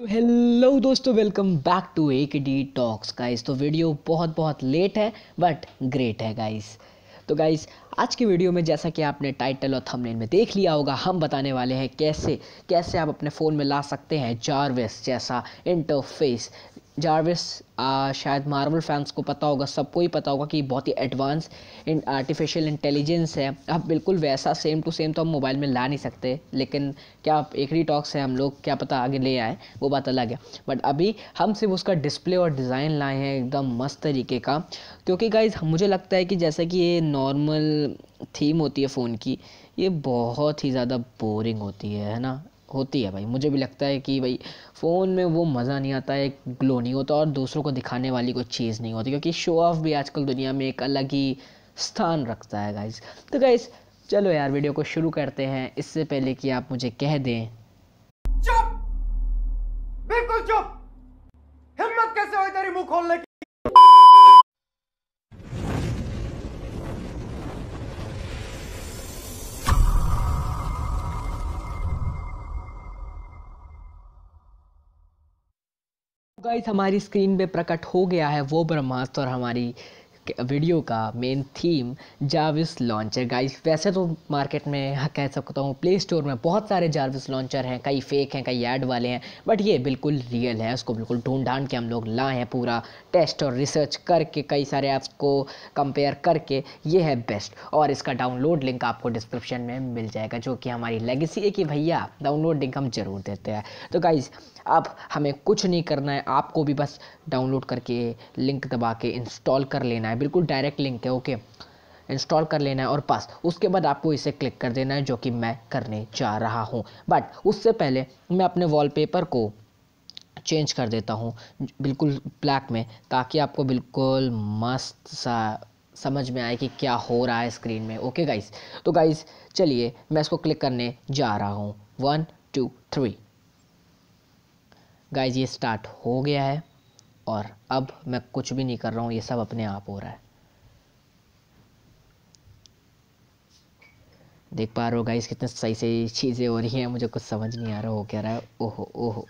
तो हेलो दोस्तों welcome back to A K D talks guys तो वीडियो बहुत बहुत लेट है बट ग्रेट है गाइस तो गाइस आज की वीडियो में जैसा कि आपने टाइटल और थंबनेल में देख लिया होगा हम बताने वाले हैं कैसे कैसे आप अपने फ़ोन में ला सकते हैं जारवेस जैसा इंटरफेस जारविस uh, शायद मार्वल फैंस को पता होगा सबको ही पता होगा कि बहुत ही एडवांस इन आर्टिफिशियल इंटेलिजेंस है अब बिल्कुल वैसा सेम टू सेम तो हम मोबाइल में ला नहीं सकते लेकिन क्या एक ही टॉक्स है हम लोग क्या पता आगे ले आए वो बात अलग है बट अभी हम सिर्फ उसका डिस्प्ले और डिज़ाइन लाए हैं एकदम मस्त तरीके का क्योंकि गाइज मुझे लगता है कि जैसे कि ये नॉर्मल थीम होती है फ़ोन की ये बहुत ही ज़्यादा बोरिंग होती है है ना होती है भाई मुझे भी लगता है कि भाई फ़ोन में वो मज़ा नहीं आता है ग्लो नहीं होता और दूसरों को दिखाने वाली कोई चीज़ नहीं होती क्योंकि शो ऑफ भी आजकल दुनिया में एक अलग ही स्थान रखता है गाइज तो गाइज चलो यार वीडियो को शुरू करते हैं इससे पहले कि आप मुझे कह दें चुप बिल्कुल चुप हिम्मत कैसे हो तेरी मुंह खोलने की गाइस हमारी स्क्रीन पे प्रकट हो गया है वो ब्रह्मास्त्र और हमारी वीडियो का मेन थीम जाविस लॉन्चर गाइस वैसे तो मार्केट में हाँ, कह सकता हूँ प्ले स्टोर में बहुत सारे जाविस लॉन्चर हैं कई फेक हैं कई ऐड वाले हैं बट ये बिल्कुल रियल है उसको बिल्कुल ढूंढ ढांड के हम लोग लाए हैं पूरा टेस्ट और रिसर्च करके कई सारे ऐप्स को कंपेयर करके ये है बेस्ट और इसका डाउनलोड लिंक आपको डिस्क्रिप्शन में मिल जाएगा जो कि हमारी लेगेसी है कि भैया डाउनलोड लिंक हम ज़रूर देते हैं तो गाइज़ अब हमें कुछ नहीं करना है आपको भी बस डाउनलोड करके लिंक दबा के इंस्टॉल कर लेना है है बिल्कुल डायरेक्ट लिंक है ओके इंस्टॉल कर लेना है और पास उसके बाद आपको इसे क्लिक कर देना है जो कि मैं करने जा रहा हूँ बट उससे पहले मैं अपने वॉलपेपर को चेंज कर देता हूँ बिल्कुल ब्लैक में ताकि आपको बिल्कुल मस्त सा समझ में आए कि क्या हो रहा है स्क्रीन में ओके गाइस तो गाइस चलिए मैं इसको क्लिक करने जा रहा हूँ वन टू थ्री गाइस ये स्टार्ट हो गया है और अब मैं कुछ भी नहीं कर रहा हूँ ये सब अपने आप हो रहा है देख पा रहे हो गाइस कितने सही सही चीज़ें हो रही हैं मुझे कुछ समझ नहीं आ रहा हो क्या रहा है ओहो ओहो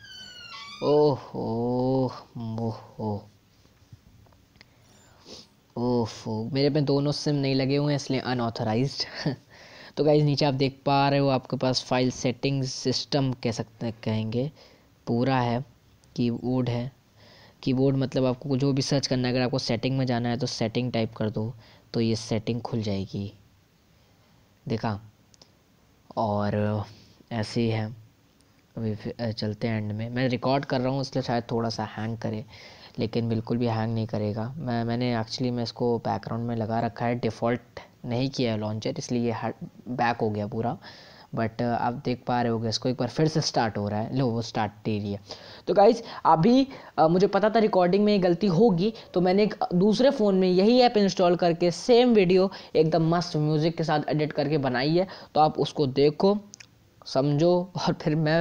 ओहो ओहो मेरे पे दोनों सिम नहीं लगे हुए हैं इसलिए अनऑथराइज तो गाइज नीचे आप देख पा रहे हो आपके पास फाइल सेटिंग सिस्टम कह सकते कहेंगे पूरा है कीबोर्ड है कीबोर्ड मतलब आपको जो भी सर्च करना है अगर आपको सेटिंग में जाना है तो सेटिंग टाइप कर दो तो ये सेटिंग खुल जाएगी देखा और ऐसे ही है अभी चलते हैं एंड में मैं रिकॉर्ड कर रहा हूँ इसलिए शायद थोड़ा सा हैंग करे लेकिन बिल्कुल भी हैंग नहीं करेगा मैं मैंने एक्चुअली मैं इसको बैकग्राउंड में लगा रखा है डिफ़ॉल्ट नहीं किया है लॉन्चर इसलिए ये बैक हो गया पूरा बट आप देख पा रहे गए इसको एक बार फिर से स्टार्ट हो रहा है लो वो स्टार्ट दे रही है तो गाइज अभी आ, मुझे पता था रिकॉर्डिंग में ये गलती होगी तो मैंने एक दूसरे फ़ोन में यही ऐप इंस्टॉल करके सेम वीडियो एकदम मस्त म्यूज़िक के साथ एडिट करके बनाई है तो आप उसको देखो समझो और फिर मैं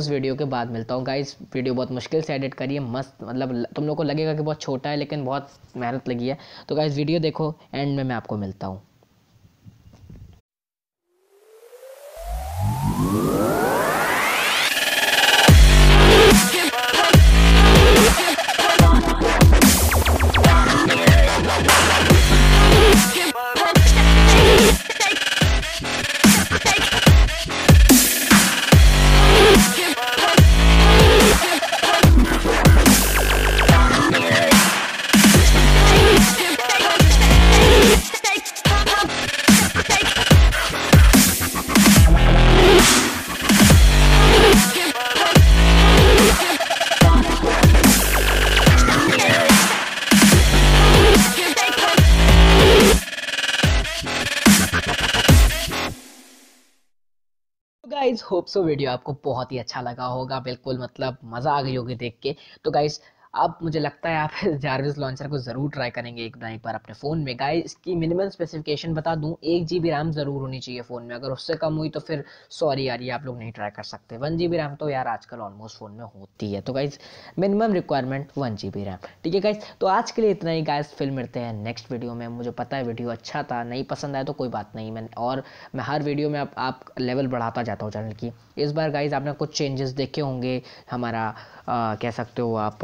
उस वीडियो के बाद मिलता हूँ गाइज़ वीडियो बहुत मुश्किल से एडिट करिए मस्त मतलब तुम लोग को लगेगा कि बहुत छोटा है लेकिन बहुत मेहनत लगी है तो गाइज़ वीडियो देखो एंड में मैं आपको मिलता हूँ होप सो वीडियो आपको बहुत ही अच्छा लगा होगा बिल्कुल मतलब मज़ा आ गई होगी देख के तो गाइस अब मुझे लगता है आप जारविस लॉन्चर को ज़रूर ट्राई करेंगे एक ना एक बार अपने फ़ोन में गाइस इसकी मिनिमम स्पेसिफिकेशन बता दूं एक जी बी रैम ज़रूर होनी चाहिए फ़ोन में अगर उससे कम हुई तो फिर सॉरी यार ये आप लोग नहीं ट्राई कर सकते वन जी बी रैम तो यार आजकल ऑलमोस्ट फ़ोन में होती है तो guys minimum requirement one G B RAM ठीक है गाइज तो आज के लिए इतना ही गाइज फिर मिलते हैं नेक्स्ट वीडियो में मुझे पता है वीडियो अच्छा था नहीं पसंद आया तो कोई बात नहीं मैं और मैं हर वीडियो में आप, आप लेवल बढ़ाता जाता हूँ चैनल की इस बार गाइज आपने कुछ चेंजेस देखे होंगे हमारा कह सकते हो आप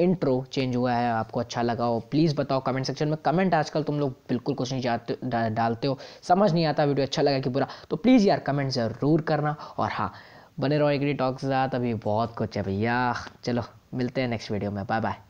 इंट्रो चेंज हुआ है आपको अच्छा लगा हो प्लीज़ बताओ कमेंट सेक्शन में कमेंट आजकल तुम लोग बिल्कुल कुछ नहीं जाते डा, डालते हो समझ नहीं आता वीडियो अच्छा लगा कि बुरा तो प्लीज़ यार कमेंट ज़रूर करना और हाँ बने रहो एग्री टॉक्स अभी बहुत कुछ है भैया चलो मिलते हैं नेक्स्ट वीडियो में बाय बाय